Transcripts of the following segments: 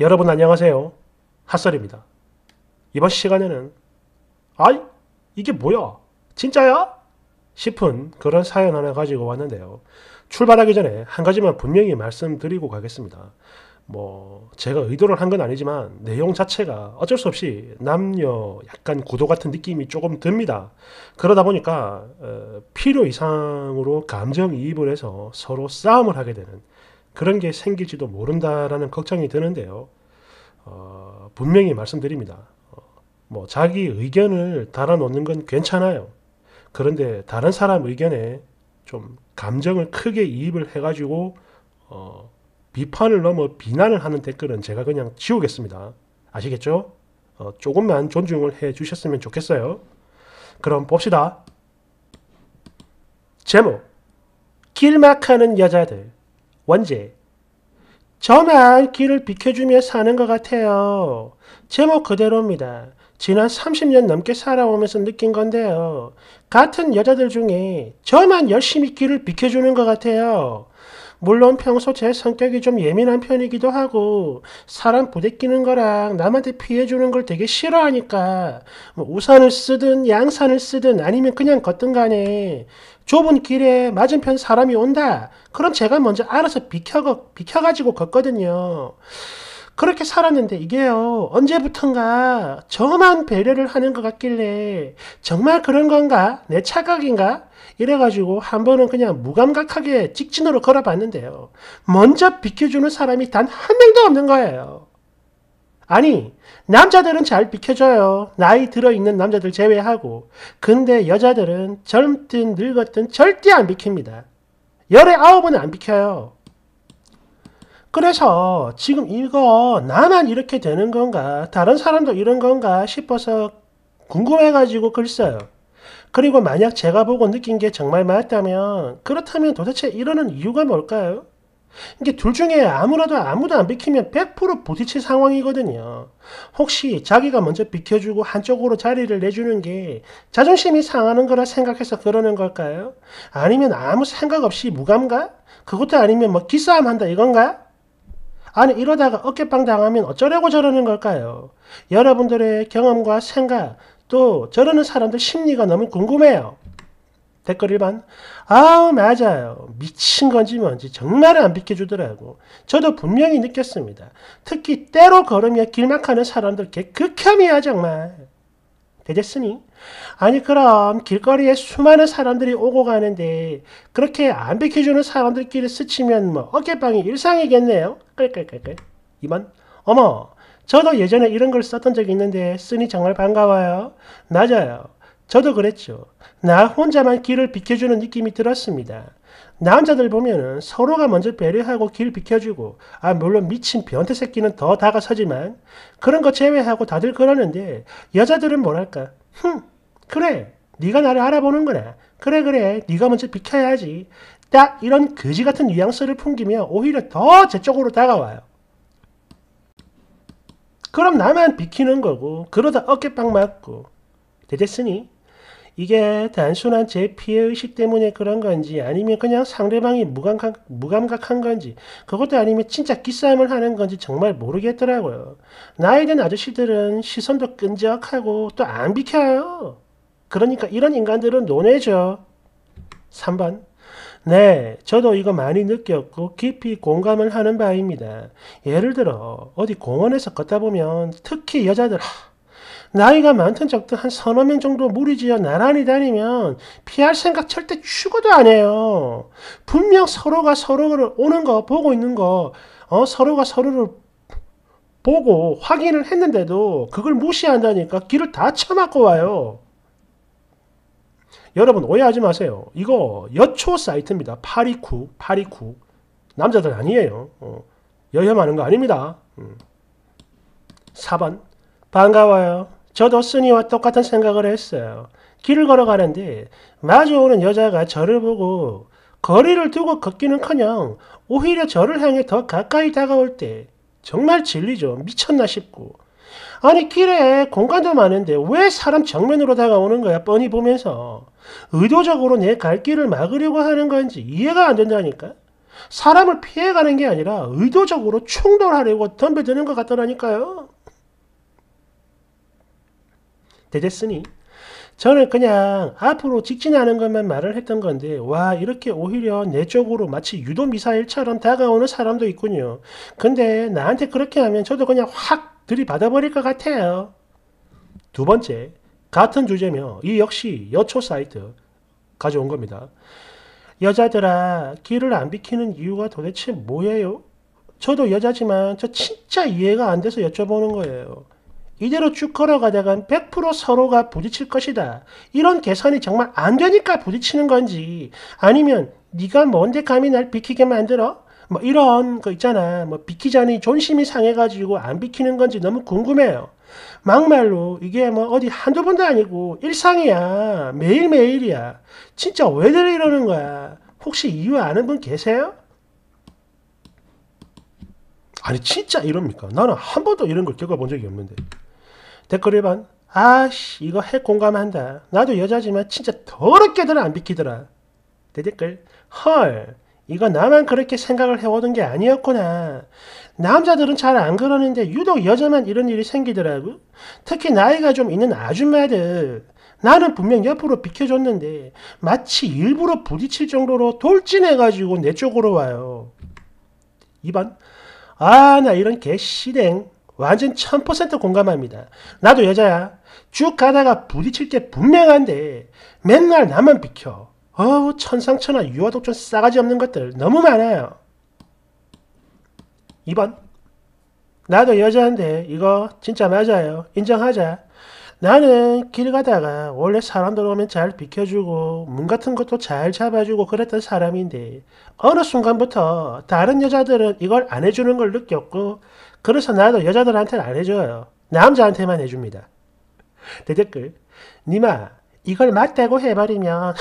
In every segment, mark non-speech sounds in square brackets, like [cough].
여러분 안녕하세요. 핫설입니다. 이번 시간에는 아이 이게 뭐야? 진짜야? 싶은 그런 사연 하나 가지고 왔는데요. 출발하기 전에 한 가지만 분명히 말씀드리고 가겠습니다. 뭐 제가 의도를 한 건 아니지만 내용 자체가 어쩔 수 없이 남녀 약간 구도 같은 느낌이 조금 듭니다. 그러다 보니까 어, 필요 이상으로 감정이입을 해서 서로 싸움을 하게 되는 그런 게 생길지도 모른다라는 걱정이 드는데요. 어, 분명히 말씀드립니다. 어, 뭐 자기 의견을 달아놓는 건 괜찮아요. 그런데 다른 사람 의견에 좀 감정을 크게 이입을 해가지고 어, 비판을 넘어 비난을 하는 댓글은 제가 그냥 지우겠습니다. 아시겠죠? 어, 조금만 존중을 해 주셨으면 좋겠어요. 그럼 봅시다. 제목 길막하는 여자들 원제. 저만 길을 비켜주며 사는 것 같아요. 제목 그대로입니다. 지난 30년 넘게 살아오면서 느낀 건데요. 같은 여자들 중에 저만 열심히 길을 비켜주는 것 같아요. 물론 평소 제 성격이 좀 예민한 편이기도 하고 사람 부대끼는 거랑 남한테 피해 주는 걸 되게 싫어하니까 뭐 우산을 쓰든 양산을 쓰든 아니면 그냥 걷든 간에 좁은 길에 맞은편 사람이 온다. 그럼 제가 먼저 알아서 비켜, 비켜가지고 걷거든요. 그렇게 살았는데 이게요 언제부턴가 저만 배려를 하는 것 같길래 정말 그런 건가 내 착각인가 이래가지고 한 번은 그냥 무감각하게 직진으로 걸어봤는데요 먼저 비켜주는 사람이 단 한 명도 없는 거예요 아니 남자들은 잘 비켜줘요 나이 들어있는 남자들 제외하고 근데 여자들은 젊든 늙었든 절대 안 비킵니다 열에 아홉은 안 비켜요 그래서 지금 이거 나만 이렇게 되는 건가 다른 사람도 이런 건가 싶어서 궁금해가지고 글 써요. 그리고 만약 제가 보고 느낀 게 정말 맞다면 그렇다면 도대체 이러는 이유가 뭘까요? 이게 둘 중에 아무라도 아무도 안 비키면 100% 부딪힐 상황이거든요. 혹시 자기가 먼저 비켜주고 한쪽으로 자리를 내주는 게 자존심이 상하는 거라 생각해서 그러는 걸까요? 아니면 아무 생각 없이 무감가 그것도 아니면 뭐 기싸움 한다 이건가? 아니 이러다가 어깨빵 당하면 어쩌려고 저러는 걸까요? 여러분들의 경험과 생각 또 저러는 사람들 심리가 너무 궁금해요. 댓글 1번 아우 맞아요. 미친 건지 뭔지 정말 안 비켜주더라고. 저도 분명히 느꼈습니다. 특히 때로 걸으며 길막하는 사람들 개 극혐이야 정말. 되겠으니? 아니 그럼 길거리에 수많은 사람들이 오고 가는데 그렇게 안 비켜주는 사람들끼리 스치면 뭐 어깨빵이 일상이겠네요. 끌끌끌끌 2번 어머 저도 예전에 이런 걸 썼던 적이 있는데 쓰니 정말 반가워요. 맞아요. 저도 그랬죠. 나 혼자만 길을 비켜주는 느낌이 들었습니다. 남자들 보면은 서로가 먼저 배려하고 길 비켜주고, 아, 물론 미친 변태 새끼는 더 다가서지만, 그런 거 제외하고 다들 그러는데, 여자들은 뭐랄까, 흠, 그래, 네가 나를 알아보는구나. 그래, 그래, 네가 먼저 비켜야지. 딱 이런 거지 같은 뉘앙스를 풍기면 오히려 더 제 쪽으로 다가와요. 그럼 나만 비키는 거고 그러다 어깨빵 맞고 되겠으니 이게 단순한 제 피해의식 때문에 그런 건지 아니면 그냥 상대방이 무감각, 무감각한 건지 그것도 아니면 진짜 기싸움을 하는 건지 정말 모르겠더라고요. 나이 든 아저씨들은 시선도 끈적하고 또 안 비켜요. 그러니까 이런 인간들은 논해져. 3번 네, 저도 이거 많이 느꼈고 깊이 공감을 하는 바입니다. 예를 들어 어디 공원에서 걷다 보면 특히 여자들 나이가 많든 적든 한 서너 명 정도 무리지어 나란히 다니면 피할 생각 절대 죽어도 안 해요. 분명 서로가 서로를 오는 거 보고 있는 거 어, 서로가 서로를 보고 확인을 했는데도 그걸 무시한다니까 길을 다 쳐맞고 와요. 여러분 오해하지 마세요. 이거 여초 사이트입니다. 파리쿡, 파리쿡. 남자들 아니에요. 어, 여혐하는 거 아닙니다. 음. 4번 반가워요. 저도 쓰니와 똑같은 생각을 했어요. 길을 걸어가는데 마주오는 여자가 저를 보고 거리를 두고 걷기는커녕 오히려 저를 향해 더 가까이 다가올 때 정말 진리죠. 미쳤나 싶고 아니 길에 공간도 많은데 왜 사람 정면으로 다가오는 거야 뻔히 보면서 의도적으로 내 갈 길을 막으려고 하는 건지 이해가 안 된다니까 사람을 피해가는 게 아니라 의도적으로 충돌하려고 덤벼드는 것 같더라니까요 대겠으니 저는 그냥 앞으로 직진하는 것만 말을 했던 건데 와 이렇게 오히려 내 쪽으로 마치 유도미사일처럼 다가오는 사람도 있군요. 근데 나한테 그렇게 하면 저도 그냥 확 들이받아버릴 것 같아요. 두 번째, 같은 주제며 이 역시 여초 사이트 가져온 겁니다. 여자들아, 길을 안 비키는 이유가 도대체 뭐예요? 저도 여자지만 저 진짜 이해가 안 돼서 여쭤보는 거예요. 이대로 쭉 걸어가다간 100% 서로가 부딪힐 것이다. 이런 계산이 정말 안 되니까 부딪히는 건지 아니면 네가 뭔데 감히 날 비키게 만들어? 뭐 이런 거 있잖아. 뭐 비키자니 존심이 상해가지고 안 비키는 건지 너무 궁금해요. 막말로 이게 뭐 어디 한두 번도 아니고 일상이야. 매일매일이야. 진짜 왜들 이러는 거야. 혹시 이유 아는 분 계세요? 아니 진짜 이럽니까? 나는 한 번도 이런 걸 겪어본 적이 없는데. 댓글 1번 아씨 이거 핵 공감한다. 나도 여자지만 진짜 더럽게들 안 비키더라. 대댓글 헐 이건 나만 그렇게 생각을 해오던 게 아니었구나. 남자들은 잘 안 그러는데 유독 여자만 이런 일이 생기더라고. 특히 나이가 좀 있는 아줌마들. 나는 분명 옆으로 비켜줬는데 마치 일부러 부딪힐 정도로 돌진해가지고 내 쪽으로 와요. 2번 아나 이런 개시댕 완전 1000% 공감합니다. 나도 여자야. 쭉 가다가 부딪힐 게 분명한데 맨날 나만 비켜. 어우 천상천하 유아독존 싸가지 없는 것들 너무 많아요. 2번 나도 여자인데 이거 진짜 맞아요. 인정하자. 나는 길 가다가 원래 사람 들오면잘 비켜주고 문 같은 것도 잘 잡아주고 그랬던 사람인데 어느 순간부터 다른 여자들은 이걸 안 해주는 걸 느꼈고 그래서 나도 여자들한테는 안 해줘요. 남자한테만 해줍니다. 대댓글 니마 이걸 맞다고 해버리면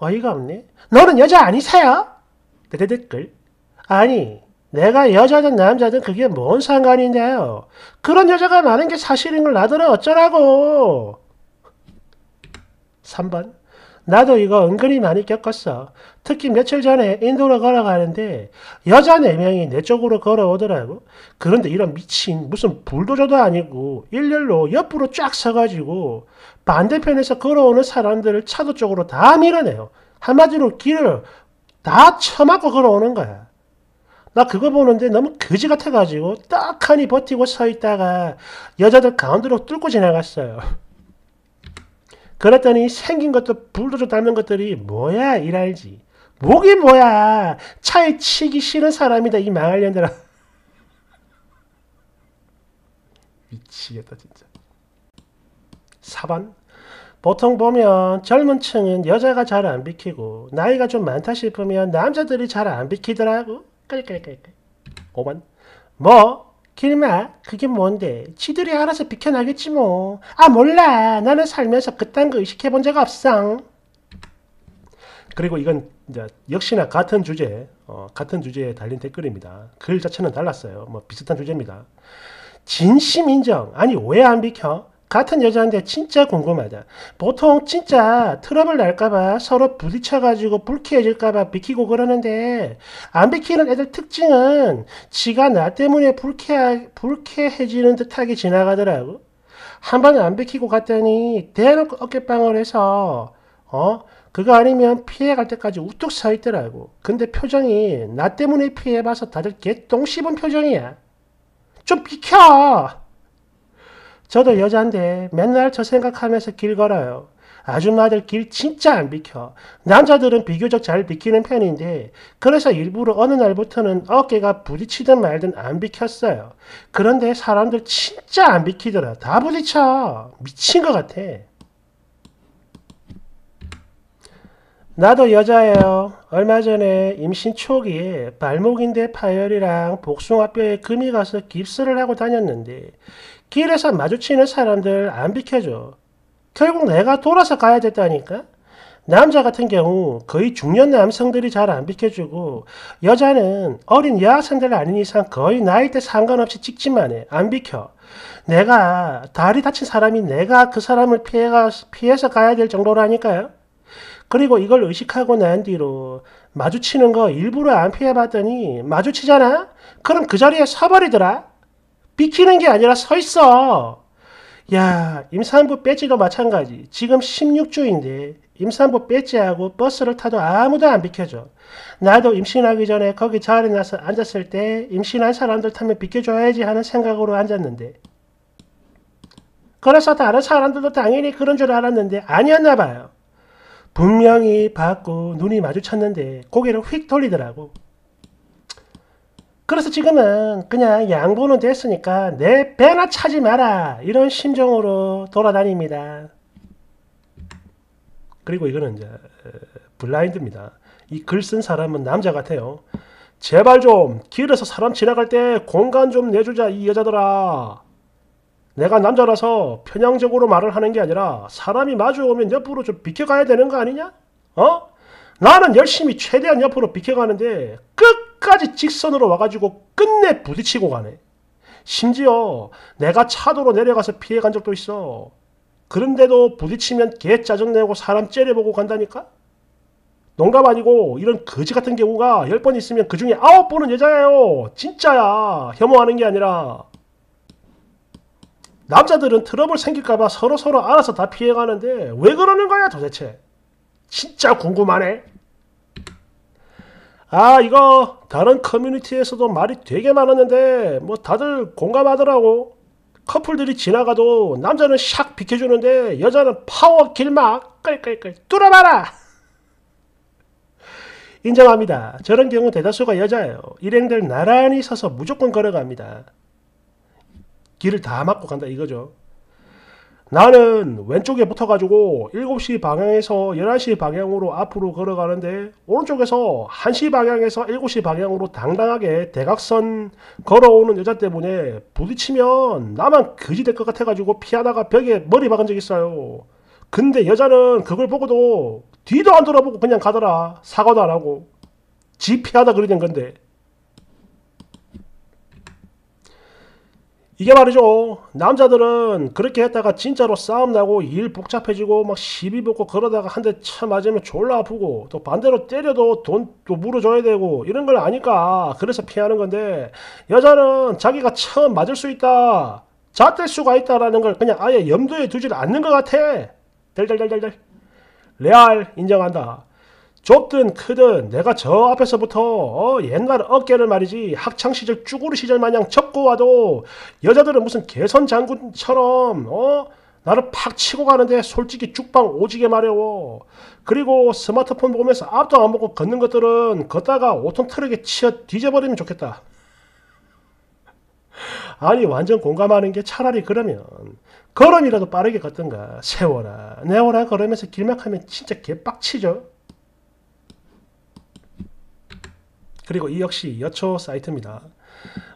어이가 없네. 너는 여자 아니세요? 그대 댓글. 아니, 내가 여자든 남자든 그게 뭔 상관이냐요. 그런 여자가 많은 게 사실인 걸 나더러 어쩌라고. 3번. 나도 이거 은근히 많이 겪었어. 특히 며칠 전에 인도로 걸어가는데 여자 4명이 내 쪽으로 걸어오더라고. 그런데 이런 미친 무슨 불도저도 아니고 일렬로 옆으로 쫙 서가지고 반대편에서 걸어오는 사람들을 차도 쪽으로 다 밀어내요. 한마디로 길을 다처맞고 걸어오는 거야. 나 그거 보는데 너무 거지 같아가지고 딱하니 버티고 서 있다가 여자들 가운데로 뚫고 지나갔어요. 그랬더니 생긴 것도 불도저 닮은 것들이 뭐야 이랄지 목이 뭐야 차에 치기 싫은 사람이다 이 망할 년들아 [laughs] 미치겠다 진짜 4번 보통 보면 젊은 층은 여자가 잘 안 비키고 나이가 좀 많다 싶으면 남자들이 잘 안 비키더라고. 끌끌끌끌. 5번. 뭐 길마 그게 뭔데 지들이 알아서 비켜나겠지 뭐아 몰라 나는 살면서 그딴 거 의식해본 적 없어 그리고 이건 이제 역시나 같은 주제 어, 같은 주제에 달린 댓글입니다 글 자체는 달랐어요 뭐 비슷한 주제입니다 진심 인정 아니 왜 안 비켜 같은 여자인데 진짜 궁금하다. 보통 진짜 트러블 날까봐 서로 부딪혀가지고 불쾌해질까봐 비키고 그러는데 안 비키는 애들 특징은 지가 나 때문에 불쾌, 불쾌해지는 듯하게 지나가더라고. 한 번 안 비키고 갔더니 대놓고 어깨빵을 해서 어? 그거 아니면 피해갈 때까지 우뚝 서 있더라고. 근데 표정이 나 때문에 피해봐서 다들 개똥 씹은 표정이야. 좀 비켜! 저도 여잔데 맨날 저 생각하면서 길 걸어요. 아줌마들 길 진짜 안 비켜. 남자들은 비교적 잘 비키는 편인데 그래서 일부러 어느 날부터는 어깨가 부딪히든 말든 안 비켰어요. 그런데 사람들 진짜 안 비키더라. 다 부딪혀. 미친 것 같아. 나도 여자예요. 얼마 전에 임신 초기에 발목인대 파열이랑 복숭아뼈에 금이 가서 깁스를 하고 다녔는데 길에서 마주치는 사람들 안 비켜줘. 결국 내가 돌아서 가야 됐다니까? 남자 같은 경우 거의 중년 남성들이 잘 안 비켜주고 여자는 어린 여학생들 아닌 이상 거의 나이대 상관없이 찍지만 해. 안 비켜. 내가 다리 다친 사람이 내가 그 사람을 피해가, 피해서 가야 될 정도라니까요. 그리고 이걸 의식하고 난 뒤로 마주치는 거 일부러 안 피해봤더니 마주치잖아? 그럼 그 자리에 서버리더라? 비키는 게 아니라 서 있어. 야, 임산부 배지도 마찬가지. 지금 16주인데 임산부 배지하고 버스를 타도 아무도 안 비켜줘. 나도 임신하기 전에 거기 자리 나서 앉았을 때 임신한 사람들 타면 비켜줘야지 하는 생각으로 앉았는데. 그래서 다른 사람들도 당연히 그런 줄 알았는데 아니었나 봐요. 분명히 봤고 눈이 마주쳤는데 고개를 휙 돌리더라고. 그래서 지금은 그냥 양보는 됐으니까 내 배나 차지 마라 이런 심정으로 돌아다닙니다. 그리고 이거는 이제 어, 블라인드입니다. 이 글 쓴 사람은 남자 같아요. 제발 좀 길에서 사람 지나갈 때 공간 좀 내주자 이 여자들아. 내가 남자라서 편향적으로 말을 하는 게 아니라 사람이 마주오면 옆으로 좀 비켜가야 되는 거 아니냐? 어? 나는 열심히 최대한 옆으로 비켜가는데 끝 끝까지 직선으로 와가지고 끝내 부딪히고 가네. 심지어 내가 차도로 내려가서 피해 간 적도 있어. 그런데도 부딪히면 개 짜증내고 사람 째려보고 간다니까? 농담 아니고 이런 거지 같은 경우가 10번 있으면 그 중에 9번은 여자예요. 진짜야. 혐오하는 게 아니라. 남자들은 트러블 생길까봐 서로서로 알아서 다 피해가는데 왜 그러는 거야 도대체? 진짜 궁금하네. 아 이거 다른 커뮤니티에서도 말이 되게 많았는데 뭐 다들 공감하더라고 커플들이 지나가도 남자는 샥 비켜주는데 여자는 파워 길막 끌끌끌 뚫어봐라 [laughs] 인정합니다 저런 경우 대다수가 여자예요 일행들 나란히 서서 무조건 걸어갑니다 길을 다 막고 간다 이거죠 나는 왼쪽에 붙어가지고 7시 방향에서 11시 방향으로 앞으로 걸어가는데 오른쪽에서 1시 방향에서 7시 방향으로 당당하게 대각선 걸어오는 여자 때문에 부딪히면 나만 거지될 것 같아가지고 피하다가 벽에 머리 박은 적 있어요. 근데 여자는 그걸 보고도 뒤도 안 돌아보고 그냥 가더라. 사과도 안 하고. 지 피하다 그러던 건데. 이게 말이죠. 남자들은 그렇게 했다가 진짜로 싸움 나고 일 복잡해지고 막 시비 붙고 그러다가 한대쳐 맞으면 졸라 아프고 또 반대로 때려도 돈 또 물어줘야 되고 이런 걸 아니까 그래서 피하는 건데 여자는 자기가 처음 맞을 수 있다. 자대수가 있다라는 걸 그냥 아예 염두에 두질 않는 것 같아. 델델델델델. 레알 인정한다. 좁든 크든 내가 저 앞에서부터 어, 옛날 어깨를 말이지 학창시절 쭈구리 시절 마냥 접고 와도 여자들은 무슨 개선 장군처럼 어? 나를 팍 치고 가는데 솔직히 죽방 오지게 마려워. 그리고 스마트폰 보면서 앞도 안 보고 걷는 것들은 걷다가 오톤 트럭에 치어 뒤져버리면 좋겠다. [laughs] 아니 완전 공감하는 게 차라리 그러면 걸음이라도 빠르게 걷든가 세워라 내워라 걸으면서 길막하면 진짜 개빡치죠. 그리고 이 역시 여초 사이트입니다.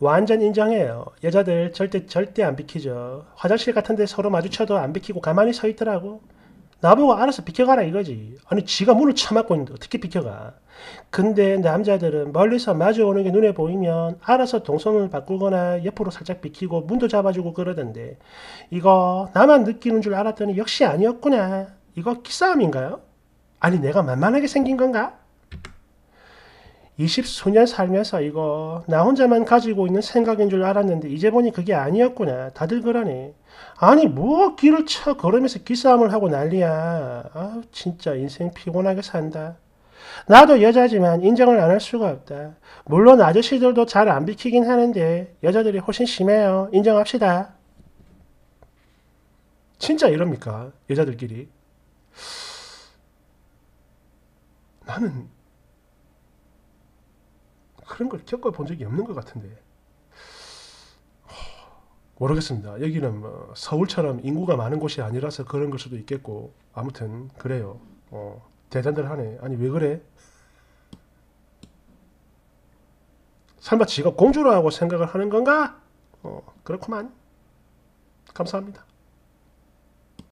완전 인정해요. 여자들 절대 절대 안 비키죠. 화장실 같은데 서로 마주쳐도 안 비키고 가만히 서 있더라고. 나보고 알아서 비켜가라 이거지. 아니 지가 문을 쳐맞고 있는데 어떻게 비켜가. 근데 남자들은 멀리서 마주오는 게 눈에 보이면 알아서 동선을 바꾸거나 옆으로 살짝 비키고 문도 잡아주고 그러던데 이거 나만 느끼는 줄 알았더니 역시 아니었구나. 이거 키싸움인가요? 아니 내가 만만하게 생긴 건가? 20 수년 살면서 이거 나 혼자만 가지고 있는 생각인 줄 알았는데 이제 보니 그게 아니었구나. 다들 그러네. 아니 뭐 길을 쳐 걸으면서 기싸움을 하고 난리야. 아 진짜 인생 피곤하게 산다. 나도 여자지만 인정을 안 할 수가 없다. 물론 아저씨들도 잘 안 비키긴 하는데 여자들이 훨씬 심해요. 인정합시다. 진짜 이럽니까? 여자들끼리. 나는 그런 걸 겪어본 적이 없는 것 같은데 모르겠습니다. 여기는 뭐 서울처럼 인구가 많은 곳이 아니라서 그런 걸 수도 있겠고 아무튼 그래요. 어, 대단들 하네. 아니 왜 그래? 설마 지가 공주라고 생각을 하는 건가? 어, 그렇구만. 감사합니다.